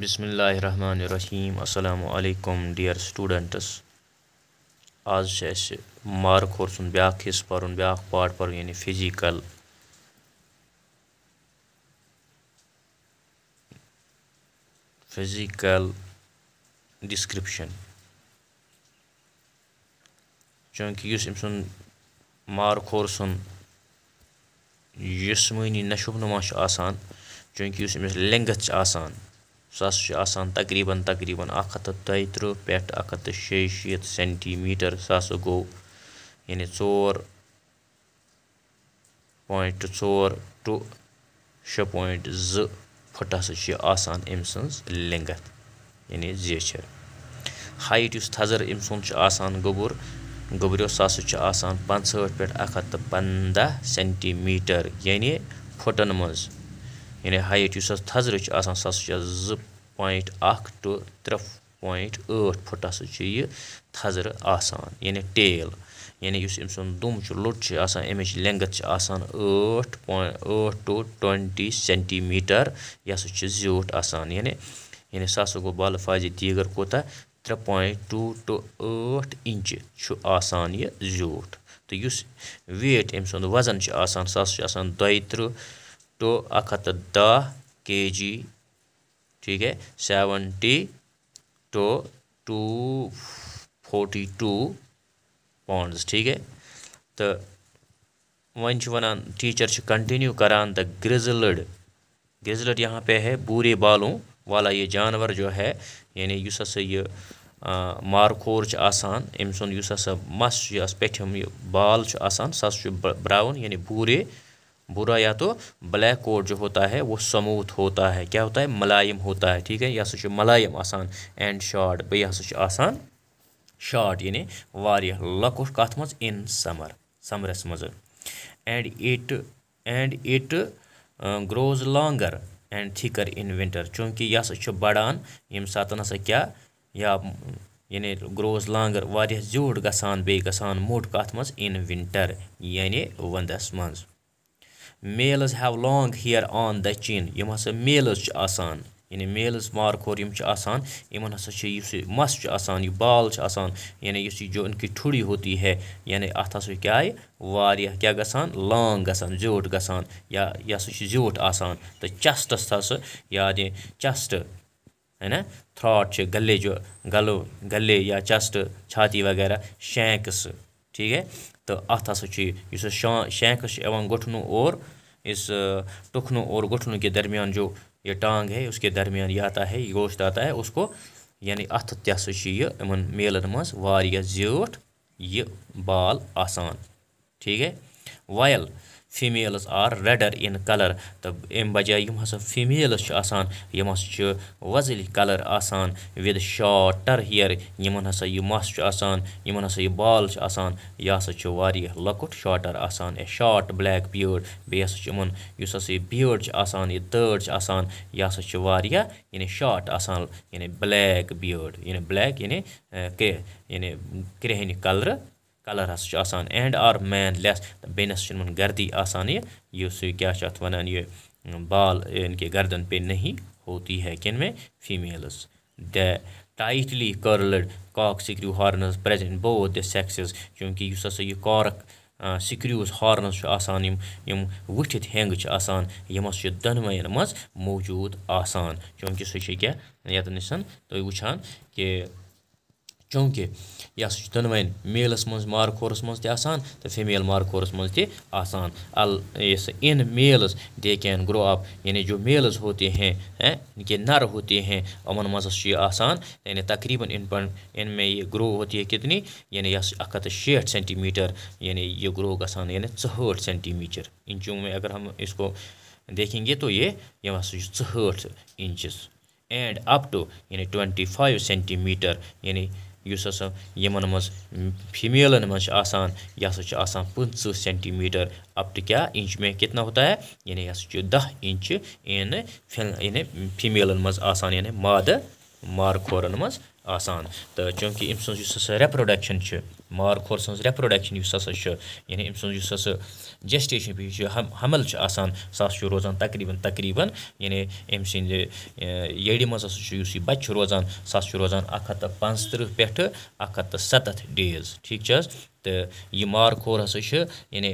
بسم اللہ الرحمن الرحیم السلام علیکم ڈیئر سٹوڈنٹس آج بیاق حص پر ان حصہ پارٹ پر یعنی فزیکل فزیکل ڈسکرپشن چونکہ اس مار خور نشب نشو نما چونکہ اس لنگت آسان سُہ ہسا چھُ آسان تقریٖباً تقریٖباً اَکھ ہَتھ تہٕ دۄیہِ تٕرٛہ پٮ۪ٹھ اَکھ ہَتھ تہٕ شیٚیہِ شیٖتھ سٮ۪نٹی میٖٹر سُہ ہسا گوٚو یعنی ژور پویِنٛٹ ژور ٹُہ شےٚ پویِنٛٹ زٕ فٕٹ ہسا چھِ آسان أمۍ سٕنٛز لِنٛگَتھ یعنی زیچھِ ہایٹ یُس تھَزر أمۍ سُنٛد چھُ آسان گوٚبُر گوٚبرِو سُہ ہسا چھُ آسان پانٛژہٲٹھ پٮ۪ٹھ اَکھ ہَتھ تہٕ پنٛداہ سٮ۪نٹی میٖٹر یعنی فٕٹَن منٛز یعنی ہایٹ یُس حظ تھزرٕ چھِ چھِ آسان سُہ زٕ پویِنٛٹ اَکھ ٹُو ترٛےٚ پویِنٛٹ ٲٹھ پوائنٹ ٹھ چھِ یہِ تھزرٕ آسان یعنی ٹیل یعنی یُس أمۍ سُنٛد دُم چھُ چھِ چھِ آسان آسان اَمِچ ٲٹھ ٲٹھ ٹُو امنگ سٮ۪نٹی ٹوئنٹی یہِ میٹر چھِ زیوٗٹھ آسان یعنی یعنی سُہ گوٚو بالہٕ فاضے دیٖگر کوٗتاہ ترٛےٚ پویِنٛٹ ٹوٗ ٹُو ٲٹھ اِنچہِ چھُ آسان یہِ زیوٗٹھ تہٕ یُس ویٹ أمۍ سُنٛد وَزَن چھُ آسان سُہ ام چھُ آسان دۄیہِ تٕرٛہ ٹو اکھت دہ کے جی ٹھیک ہے seventy two two two pounds ٹھیک ہے تو ونان ٹیچر کنٹینیو کران دا گریزلڈ گرزلڈ یہاں پہ ہے بورے بالوں والا یہ جانور جو ہے یعنی اس مارخور آسان ام اس پیٹھ ہم یہ بال آسان سر براون یعنی پورے برا یا تو بلیک کوڈ جو ہوتا ہے وہ سموت ہوتا ہے کیا ہوتا ہے ملائم ہوتا ہے ٹھیک ہے یہ ہسا ملائم آسان اینڈ شارٹ بیٚیہِ ہسا چھُ آسان شارٹ یعنی واریاہ لۄکُٹ کَتھ منٛز اِن سمر سَمرَس منٛز and it and it grows longer and thicker in winter چوٗنٛکہِ یہِ ہسا چھُ بَڑان ییٚمہِ ساتہٕ ہسا کیٛاہ یا یعنی گروز لانگر واریاہ زیوٗٹھ گژھان بیٚیہِ گژھان موٚٹ کَتھ منٛز اِن وِنٹر یعنی وَندَس منٛز males have long hair on the chin یِم ہَسا میلٕز چھِ آسان یعنی میلٕز مارکھور یِم چھِ آسان یِمَن ہَسا چھِ یُس یہِ مَس چھُ آسان یہِ بال چھِ آسان یعنی یُس یہِ جو اِن کہِ ٹھُڑی ہوتی ہے یعنی اَتھ ہَسا کیٛاہ آیہِ واریاہ کیٛاہ گژھان لانٛگ گژھان زیوٗٹھ گژھان یا یہِ ہَسا چھُ زیوٗٹھ آسان تہٕ چَسٹَس ہَسا یعنی چَسٹہٕ ہے تھرٛاٹ چھِ گَلے جو گَلو گَلے یا چَسٹہٕ چھاتی وغیرہ شینٛکٕسہٕ ٹھیک ہے تو ات ہس شا شیخس گٹھنو اور اس ٹکنو اور گھنو کے درمیان جو یہ ٹانگ ہے اس کے درمیان یہ آتا ہے گوشت آتا ہے اس کو یعنی زیوٹھ یہ بال آسان ٹھیک ہے while females are redder in colour تہٕ ام بجائے یِم ہَسا فیمیلٕز چھِ آسان یِم ہَسا ہَسا ہَسا چھِ وۄزٕلۍ کَلَر آسان آسان وِد شاٹَر ہِیَر یِمَن یِمَن یہِ یہِ مَس چھُ بال چھِ آسان یہِ ہَسا چھُ واریاہ لۄکُٹ شاٹَر آسان آن شاٹ بٕلیک بیٚیہِ ہَسا چھُ یِمَن یُس ہَسا یہِ ہسو چھِ آسان یہِ یہِ تٲر چھِ آسان ہَسا بڑے واریاہ یعنی شاٹ آسان یعنی یعنی یعنی یعنی بٕلیک بٕلیک کرٛہنہِ کَلرٕ کَلَر ہَسا چھُ آسان اینٛڈ آر مین لٮ۪س تہٕ بیٚیہِ نَسا چھُنہٕ یِمَن گردی آسان یہِ یُس یہِ کیٛاہ چھِ اَتھ وَنان یہِ بال یعنی کہِ گَردَن پے نہی ہوتی ہے کِن مےٚ فیٖمیلٕز دَ ٹایٹلی کٔرلٕڈ کاک سِکرِو ہارنٕز پرٛٮ۪زٮ۪نٛٹ بوتھ دِ سٮ۪کسِز چوٗنٛکہِ یُس ہَسا یہِ کارک سِکرِوٕز ہارنٕز چھُ آسان یِم یِم ؤٹھِتھ ہٮ۪نٛگہٕ چھِ آسان یِم ہَسا چھِ دۄنوَیَن منٛز موٗجوٗد آسان چوٗنٛکہِ سُہ چھِ کیٛاہ یَتَن نِش تُہۍ وٕچھان کہِ چوٗنٛکہِ یہِ ہَسا چھُ دۄنوَے میلَس منٛز مارخورَس منٛز تہِ آسان تہٕ فیٖمیل مارخورَس منٛز تہِ آسان اَل یُس in males they can grow up یعنی جو میلٕز ہوتے ہیں یعنی کہِ نَر ہوتے ہیں یِمَن منٛز ہَسا چھُ یہِ آسان یعنی تقریٖباً اِن پَن اِن مےٚ یہِ گرٛو ہوتی ہے کِتنی یعنی یہِ ہَسا چھُ اَکھ ہَتھ تہٕ شیٹھ سینٹی میٖٹَر یعنی یہِ گرٛو گژھان یعنی ژُہٲٹھ سینٹی میٖٹَر اِنچو میں اگر ہم اس کو دیکھیں گے تو یہِ یِم ہَسا چھِ ژُہٲٹھ اِنچِز اینڈ اَپ ٹُو یعنی ٹُوَنٹی فایِو سینٹی میٖٹَر یعنی یُس ہسا یِمن منٛز منٛز آسان یہِ ہسا چھُ آسان یہ centimetre up up to inch میں کِتنا ہوتا ہے یعنی یہِ ہسا چھُ دہ اِنچہِ یعنی یعنی منٛز آسان یعنی مادٕ تہٕ چوٗنٛکہِ أمۍ سٕنٛز یُس ہسا سا چھِ مار کھور سٕنٛز ریپروڈکشن یُس ہسا چھُ یعنی أمۍ سٕنٛز یُس ہسا جسٹیشن یہِ چھُ ہم حمل چھُ آسان سُہ ہسا چھُ روزان تقریٖبن تقریٖبن یعنی أمۍ سٕنٛدِ یٔڑِ منٛز ہسا چھُ یُس یہِ بَچہِ چھُ روزان سُہ ہسا چھُ روزان اَکھ ہَتھ تہٕ پانٛژتٕرٛہ پٮ۪ٹھٕ اَکھ ہَتھ تہٕ سَتَتھ ڈیز ٹھیٖک چھِ حظ تہٕ یہِ مار کھور ہسا چھُ یعنی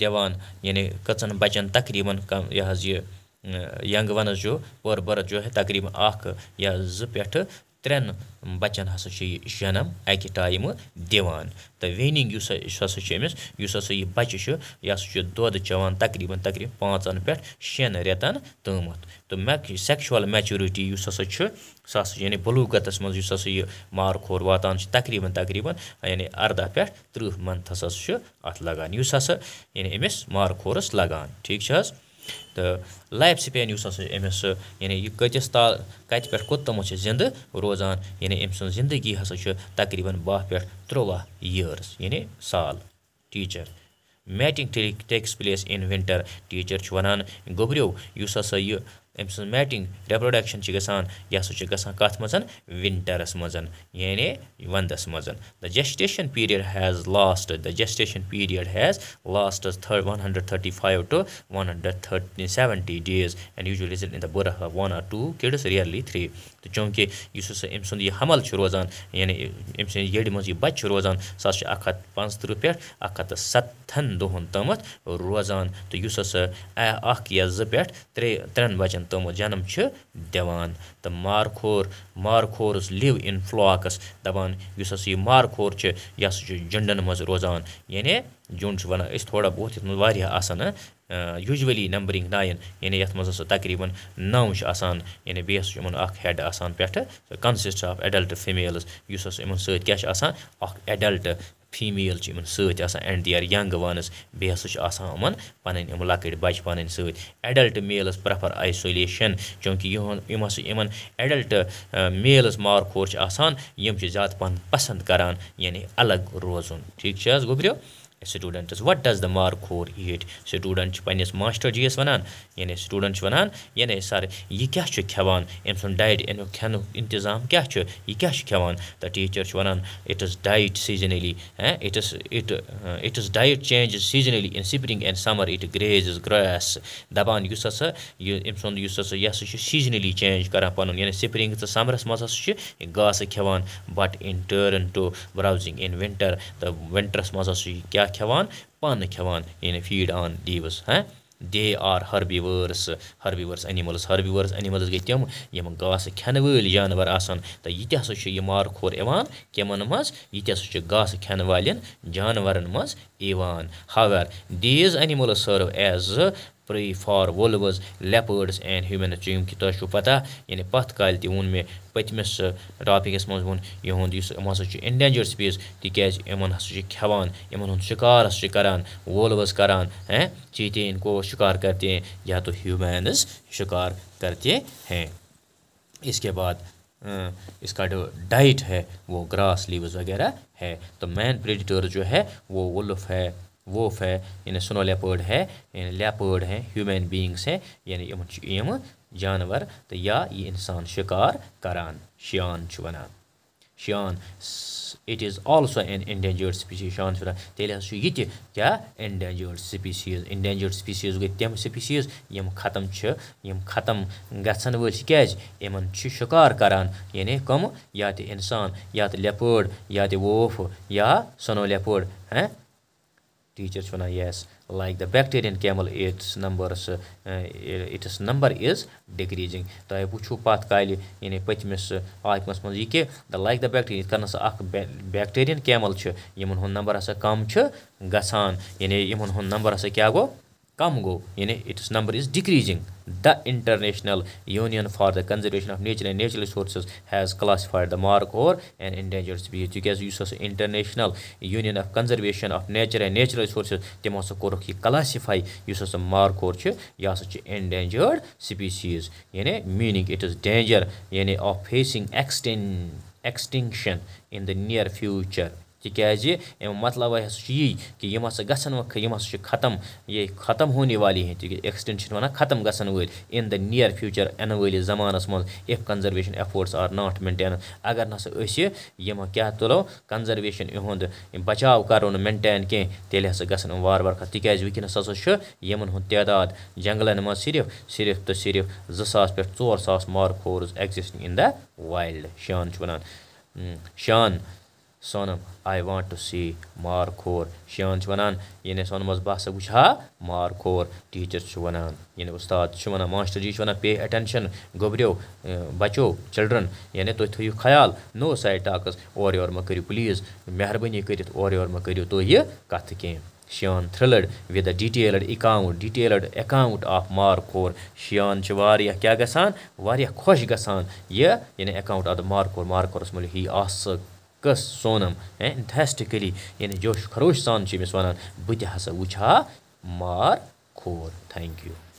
دِوان یعنی کٔژَن بَچَن تقریٖبن کم یہِ حظ یہِ ینٛگ وَنَس جو پٔر بٔرٕتھ جو ہے تقریٖبن اَکھ یا زٕ پٮ۪ٹھٕ ترٛٮ۪ن بَچَن ہَسا ہَسا ہَسا چھِ یہِ یہِ اَکہِ ٹایمہٕ دِوان تہٕ ویٖنِنٛگ یُس یُس سُہ چھُ چھُ أمِس بَچہِ یہِ ہَسا چھُ دۄد چٮ۪وان تقریٖباً تقریٖباً پانٛژَن پٮ۪ٹھ شٮ۪ن رٮ۪تَن تامَتھ تہٕ مےٚ سٮ۪کشُوَل تقریباً یُس ہَسا چھُ سُہ ہَسا چھُ یعنی بلوٗغتَس منٛز یُس ہَسا یہِ مارخور واتان واتا تقریٖباً تقریٖباً یعنی اَرداہ پٮ۪ٹھ تٕرٛہ مَنتھَس ہَسا چھُ اَتھ لَگان یُس ہَسا یعنی أمِس مارخورَس لَگان ٹھیٖک چھِ حظ تہٕ لایف یُس أمِس یعنی یہِ کۭتِس تال کَتہِ امس کوٚت تامَتھ چھِ زِندٕ روزان یعنی أمۍ سٕنٛز زِندگی زندگی چھِ تقریٖباً باہ تُرٛواہ یِیٲرٕس یعنی سال teacher meeting takes place in winter teacher چھُ وَنان ٹیچر یُس اسا یہِ أمۍ سٕنٛز میٹِنٛگ ریپروڈَکشَن چھِ گژھان یہِ ہَسا چھِ گژھان کَتھ منٛز وِنٹَرَس منٛز یعنی وَنٛدَس منٛز the جَسٹیشَن period has lost the جَسٹیشَن period has lost تھٲ one hundred تھٔٹی five two one hundred تھٔٹی seventy days and usually is in the birth of one are two کِڈٕز رِیَرلی three تو چونکہ اس حمل روزان یعنی امس یڈ مجھے یہ بچہ روزان سنستر پہ ستن دہن تم روزان تو اس زین ترن بچن تام جنم دم مارخور مارکھورس لو ان فلاکس داپا یہ مارخور یہ سا جنڈن مز روزان یعنی جنڈ ویسے تھوڑا بہت واریاہ آسان یوٗجؤلی نمبرِنٛگ نایِن یعنی یَتھ منٛز ہَسا تقریٖباً نَو آسان یعنی بیٚیہِ ہَسا چھُ یِمَن اَکھ ہٮ۪ڈ آسان پٮ۪ٹھٕ پٹھ کَنسِسٹ آف اٮ۪ڈَلٹ اٮ۪ڈَلٹ یُس ہَسا یِمَن یِمَن سۭتۍ سۭتۍ کیٛاہ چھُ آسان آسان اَکھ فیٖمیل چھِ اینٛڈ ایڈلٹ فیمیلز ہوں سر کیاڈلٹ فی میل سر اینڈیانگ وانز بہت ہاسان پہ لک پہ سب ایڈلٹ میلز پریفر ایسولیشن چونکہ یہ ہن ایڈلٹ میلز مارخور چھِ زیادٕ پَہَن پَسنٛد کَران یعنی الگ روزُن ٹھیٖک چھِ حظ گوبریو students what does the markhor eat student پنس ماسٹر جی یس ونان یعنی سٹوڈنٹ ونان یعنی سر یہ کیا کھیوان ام سن ڈایٹ امیک کھین انتظام کیا یہ کیا کھیوان دا ٹیچر ونان it is diet seasonally it is it it diet change seasonally in spring and summer it grazes grass دپان یُس ہسا یہِ أمۍ سُنٛد یُس ہسا یہِ ہسا چھُ سیٖزنٔلی چینج کران پَنُن یعنی سپرِنٛگ تہٕ سَمرَس منٛز ہسا چھُ گاسہٕ کھٮ۪وان but in turn to browsing in winter تہٕ وِنٹرس منٛز ہسا چھُ یہِ کیٛاہ یعنی feed on then they are گٔے تِم یِم گاسہٕ کھٮ۪نہٕ وٲلۍ اینملس گئی تہٕ یہِ تہِ جانور چھُ یہِ مارخور یِوان منٛز یہِ تہِ چھُ گاسہٕ کھٮ۪نہٕ والٮ۪ن ان منٛز یِوان جانورنگر this animals serve as prey for wolves leopards and humans چھِ یِم کہِ تۄہہِ چھُو پَتہ یعنی پَتھ کالہِ تہِ ووٚن مےٚ پٔتمِس ٹاپِکَس منٛز ووٚن یِہُنٛد یُس یِم ہَسا چھِ اِنڈینجٲڈ سپیٖز تِکیٛازِ یِمَن ہَسا چھِ کھٮ۪وان یِمَن ہُنٛد شِکار ہَسا چھِ کَران وولوٕز کَران ہیں چیٖتے اِن کو شِکار کَرتے یا تو ہیوٗمینٕز شِکار کَرتے ہیں اس کے بعد اس کا جو ڈائٹ ہے وہ گرٛاس لیٖوٕز وغیرہ ہے تہٕ مین پرٛیڈِٹٲرٕز جو ہے وہ وُلف ہے ووف ہے یعنی سنو لیپٲڈ ہے یعنی لیپٲڈ ہے ہیومین بینگس ہے یعنی ان جانور یا یہ انسان شکار شِیان چھُ وَنان شِیان it is also an endangered species شان تہِ کیٛاہ کیا انڈینج اِنڈینجٲڈ انڈینج گٔے گئی تم یِم ختم ختم کیٛازِ یِمَن ان شکار کران یعنی کم یا انسان یا لیپٲڈ یا ووف یا سنو لپ ٹیچر چھُ وَنان yes like the Bactrian camel its numbers its number is decreasing تۄہہِ وٕچھُو پَتھ کالہِ یعنی پٔتمِس آیمَس منٛز یہِ کہِ دَ لایک دَ بیکٹیٖریَن یِتھ کَنَس ہسا اَکھ بیکٹیٖریَن کیمل چھُ یِمَن ہُنٛد نمبر ہسا کَم چھُ گژھان یعنی یِمَن ہُنٛد نمبر ہسا کیٛاہ گوٚو کم گوٚو یعنی its number is decreasing the international union for the conservation of nature and natural resources has the markhor and markhor and تِکیٛازِ یُس تک international union of conservation of nature and natural resources markhor classify یہِ markhor یہ ساڈینج species یعنی meaning it is danger یعنی of facing extinction facing in the near future تک مطلب ہی کہ ہم ہا یِم وقت چھِ ختم یہ ختم ہونے والی ایكسٹنشن وَنان ختم دَ وی ان یِنہٕ وٲلِس فیوچر منٛز if if conservation are not maintain اگر تُلو كنزرویشن یِہُنٛد بَچاو کَرو نہٕ مینٹین ختم تِکیٛازِ وٕنکٮ۪نَس ہسا چھُ یِمَن ہُنٛد تعداد جنگلن مز صرف صرف تو صرف ساس پٮ۪ٹھ ژور ساس اِن دَ ان شان چھُ وَنان شان سونم I want to see markhor شان چھِ وَنان یعنی سونمَس بہٕ ہسا وٕچھ ہا مار کھور ٹیٖچَر چھُ وَنان یعنی اُستاد چھُ وَنان ماسٹر جی چھُ وَنان پے اٮ۪ٹٮ۪نشَن گوٚبرِو بَچو چِلڈرٛن یعنی تُہۍ تھٲیِو خیال نو سایڈ ٹاکٕس اورٕ یورٕ مہٕ کٔرِو پٕلیٖز مہربٲنی کٔرِتھ اورٕ یورٕ مہٕ کٔرِو تُہۍ یہِ کَتھٕ کینٛہہ شان thrilled with a detailed account detailed account of markhor شان چھِ واریاہ کیٛاہ گژھان واریاہ خۄش گژھان یہِ یعنی اٮ۪کاوُنٛٹ آف دَ مار کھور مار کھورَس مٔلِو ہی آسہٕ کس سونم تھسٹ یعنی جوش خروش سان سانچ ہسا بتا ہا مار کھور تھینک یو